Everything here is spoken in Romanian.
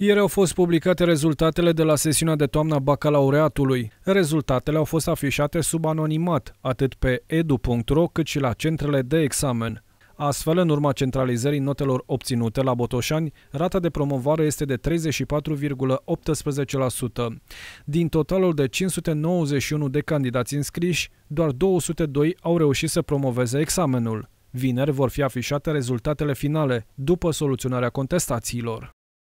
Ieri au fost publicate rezultatele de la sesiunea de toamna bacalaureatului. Rezultatele au fost afișate sub anonimat, atât pe edu.ro cât și la centrele de examen. Astfel, în urma centralizării notelor obținute la Botoșani, rata de promovare este de 34,18%. Din totalul de 591 de candidați înscriși, doar 202 au reușit să promoveze examenul. Vineri vor fi afișate rezultatele finale, după soluționarea contestațiilor.